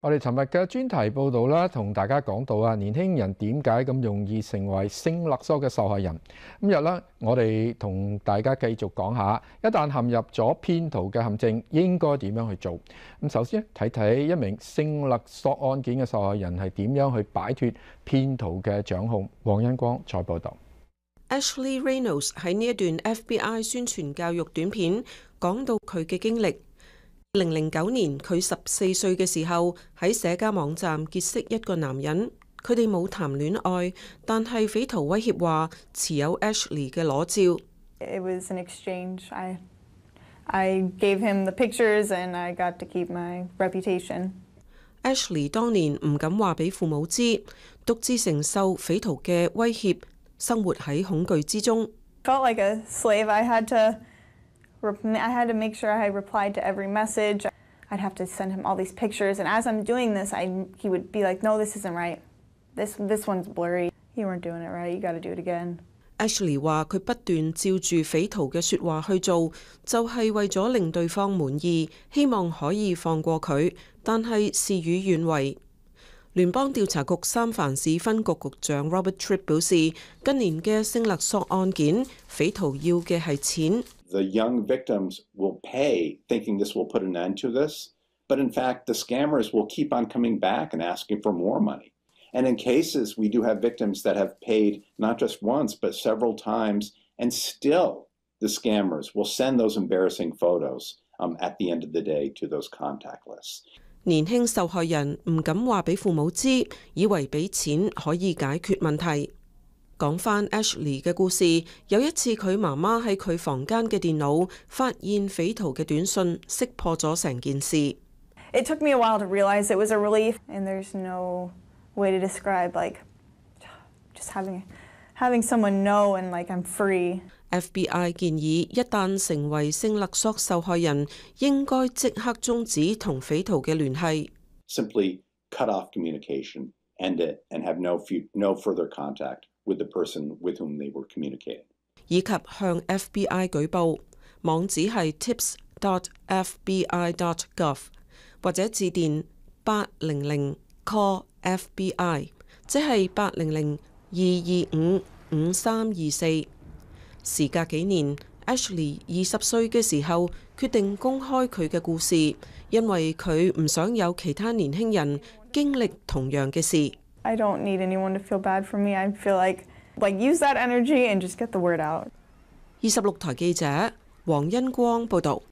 我哋寻日嘅专题报道啦，同大家讲到啊，年轻人点解咁容易成为性勒索嘅受害人？今日咧，我哋同大家继续讲下，一旦陷入咗骗徒嘅陷阱，应该点样去做？咁首先睇睇一名性勒索案件嘅受害人系点样去摆脱骗徒嘅掌控。黃恩光再报道。Ashley Reynolds 喺呢一段 FBI 宣传教育短片讲到佢嘅经历。零零九年佢十四岁嘅时候喺社交网站结识一个男人，佢哋冇谈恋爱，但系匪徒威胁话持有 Ashley 嘅裸照。It was an exchange. I I gave him the pictures and I got to keep my reputation. Ashley 当年唔敢话俾父母知，独自承受匪徒嘅威胁，生活喺恐惧之中。Felt like a slave. I had to. I had to make sure I replied to every message. I'd have to send him all these pictures, and as I'm doing this, I, he would be like, no, this isn't right. This, this one's blurry. You weren't doing it right. You gotta do it again. Ashley 話：佢不斷照住匪徒嘅説話去做，就係為咗令對方滿意，希望可以放過佢。但係事與願違，聯邦調查局三藩市分局局長 Robert Tripp young victims will pay, thinking this will put an end to this, but in fact the scammers will keep on coming back and asking for more money. And in cases we do have victims that have paid not just once but several times, and still the scammers will send those embarrassing photos um, at the end of the day to those contact lists. 年轻受害人唔敢话俾父母知以为俾钱可以解决问题讲返 ashley 嘅故事有一次佢妈妈喺佢房间嘅电脑发现匪徒嘅短信识破咗成件事 it took me a while to realize it was a relief and there's no way to describe like just having having someone know and like i'm free FBI 建议，一旦成为性勒索受害人，应该即刻终止同匪徒嘅联系，以及向 FBI 举报。网址系 tips.fbi.gov，或者致电八零零 Call FBI，即系八零零二二五五三二四。时隔几年，Ashley 二十岁嘅时候决定公开佢嘅故事，因为佢唔想有其他年轻人经历同样嘅事。二十六台记者黄恩光报道。